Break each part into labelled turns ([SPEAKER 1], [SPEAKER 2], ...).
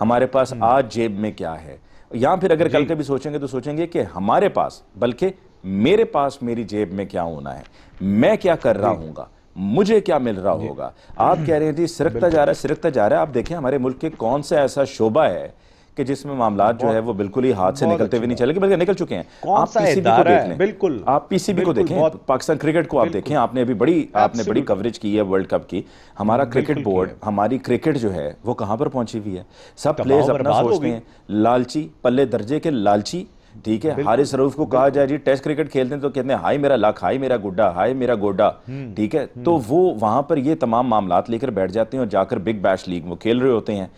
[SPEAKER 1] हमारे पास हम्म। आज जेब में क्या है या फिर अगर कल के भी सोचेंगे तो सोचेंगे कि हमारे पास बल्कि मेरे पास मेरी जेब में क्या होना है मैं क्या कर रहा हूँ मुझे क्या मिल रहा होगा आप कह रहे हैं जी सिरकता जा रहा है सिरकता जा रहा है आप देखें हमारे मुल्क के कौन सा ऐसा शोभा है कि जिसमें मामला जो है वो बिल्कुल ही हाथ से निकलते हुए नहीं चले बल्कि निकल चुके हैं आप पीसीबी को देख लें बिल्कुल आप पीसीबी को देखें पाकिस्तान क्रिकेट को आप देखें आपने अभी बड़ी आपने बड़ी कवरेज की है वर्ल्ड कप की हमारा क्रिकेट बोर्ड हमारी क्रिकेट जो है वो कहाँ पर पहुंची हुई है सब प्लेयर्स अपना सोचते हैं लालची पल्ले दर्जे के लालची ठीक है हारिस रऊफ को कहा जाए जी टेस्ट क्रिकेट खेलते हैं तो कहते हैं हाय मेरा लाख हाय मेरा गुड्डा हाय मेरा गोड्डा हम्म, ठीक है हम्म। तो वो वहां पर ये तमाम मामला लेकर बैठ जाते हैं और जाकर बिग बैश लीग में खेल रहे होते हैं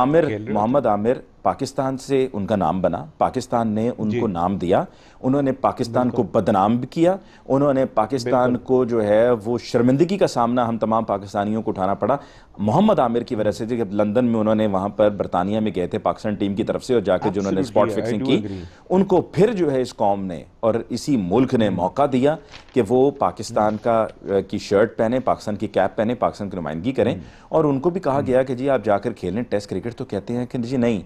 [SPEAKER 1] आमिर मोहम्मद आमिर पाकिस्तान से उनका नाम बना पाकिस्तान ने उनको नाम दिया उन्होंने पाकिस्तान को बदनाम भी किया उन्होंने पाकिस्तान को जो है वो शर्मिंदगी का सामना हम तमाम पाकिस्तानियों को उठाना पड़ा मोहम्मद आमिर की वजह से जब लंदन में उन्होंने वहां पर बरतानिया में गए थे पाकिस्तान टीम की तरफ से और जाकर जो उन्होंने स्पॉट फिक्सिंग की उनको फिर जो है इस कौम ने और इसी मुल्क ने मौका दिया कि वो पाकिस्तान का की शर्ट पहने पाकिस्तान की कैप पहने पाकिस्तान की नुमाइंदगी करें हम्म। और उनको भी कहा हम्म। गया कि जी आप जाकर खेलें टेस्ट क्रिकेट तो कहते हैं कि जी नहीं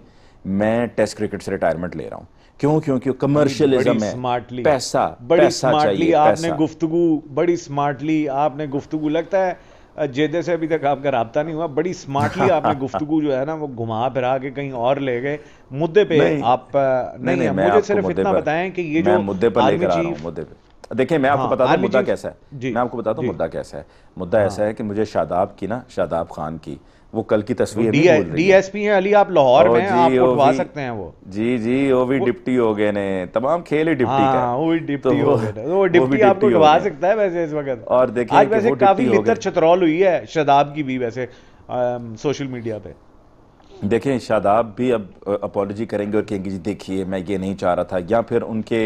[SPEAKER 1] मैं टेस्ट क्रिकेट से रिटायरमेंट ले रहा हूँ क्यों क्यों कमर्शियलिज्म है स्मार्टली पैसा बड़ी पैसा स्मार्टली चाहिए, आपने गुफ्तगु बड़ी स्मार्टली आपने गुफ्तगु लगता है जेदे से अभी तक आपका रबता नहीं हुआ बड़ी स्मार्टली आपने गुफ्तगु जो है ना वो घुमा फिरा के कहीं और ले गए मुद्दे पे नहीं, आप नहीं, नहीं, नहीं, नहीं मुझे सिर्फ इतना बताएं कि ये जो मुद्दे पर लेकर आ रहा हूँ मुद्दे पे देखिए मैं आपको हाँ, बताता हूँ मुद्दा कैसा है मैं आपको बताता हूँ मुद्दा कैसा है मुद्दा हाँ। ऐसा है कि मुझे शादाब की ना शादाब खान की वो कल की तस्वीर डीएसपी है अली आप लाहौर में जी आप उठवा सकते हैं वो जी जी वो भी डिप्टी हो गए ने तमाम खेल ही डिप्टी हाँ, का तो तो वो भी डिप्टी हो गए वो डिप्टी आपको उठवा सकता है वैसे इस वक्त और देखिए आज वैसे काफी लितर छतरौल हुई है शादाब की भी वैसे सोशल मीडिया पे देखें शादाब भी अब अपोलॉजी करेंगे और कहेंगे जी देखिए मैं ये नहीं चाह रहा था या फिर उनके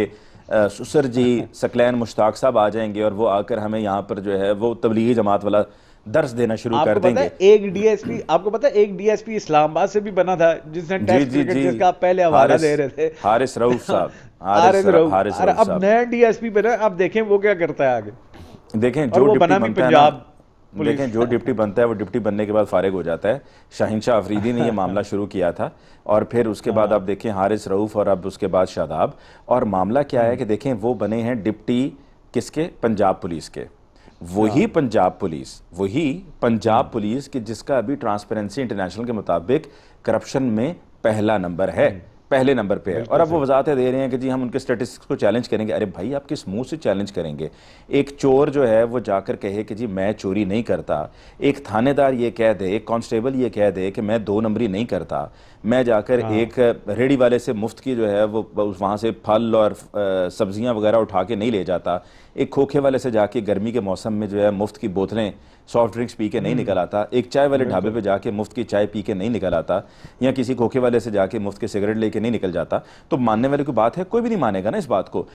[SPEAKER 1] सुसर जी सकलैन मुश्ताक साहब आ जाएंगे और वो आकर हमें यहाँ पर जो है वो तबलीगी जमात वाला दर्श देना शुरू कर देंगे एक डीएसपी आपको पता है एक डीएसपी इस्लामाबाद से भी बना था जिसने जी, जी, जी, जिसका पहले हवाला दे रहे थे हारिस रऊफ साहब हारिस रऊफ अब नया डीएसपी बना आप देखें वो क्या करता है आगे देखें जो बना भी पंजाब लेकिन जो डिप्टी बनता है वो डिप्टी बनने के बाद फारिग हो जाता है शाहिन शाह अफरीदी ने ये मामला शुरू किया था और फिर उसके बाद हाँ। आप देखें हारिस रऊफ़ और अब उसके बाद शादाब और मामला क्या है हम्म। कि देखें वो बने हैं डिप्टी किसके पंजाब पुलिस के वही हाँ। पंजाब पुलिस वही पंजाब हम्म। पुलिस के जिसका अभी ट्रांसपेरेंसी इंटरनेशनल के मुताबिक करप्शन में पहला नंबर है हम्म। पहले नंबर पे है और अब वो वजाहतें दे रहे हैं कि जी हम उनके स्टेटिस्टिक्स को चैलेंज करेंगे अरे भाई आप किस मुंह से चैलेंज करेंगे एक चोर जो है वो जाकर कहे कि जी मैं चोरी नहीं करता एक थानेदार ये कह दे एक कांस्टेबल ये कह दे कि मैं दो नंबरी नहीं करता मैं जाकर हाँ। एक रेडी वाले से मुफ्त की जो है वो वहाँ से फल और सब्जियाँ वगैरह उठा के नहीं ले जाता एक खोखे वाले से जाके गर्मी के मौसम में जो है मुफ्त की बोतलें सॉफ्ट ड्रिंक्स पी के नहीं हम्म। निकल आता एक चाय वाले ढाबे पे जाके मुफ्त की चाय पी के नहीं निकल आता या किसी खोखे वाले से जाके मुफ्त के सिगरेट लेके नहीं निकल जाता तो मानने वाले की बात है कोई भी नहीं मानेगा ना इस बात को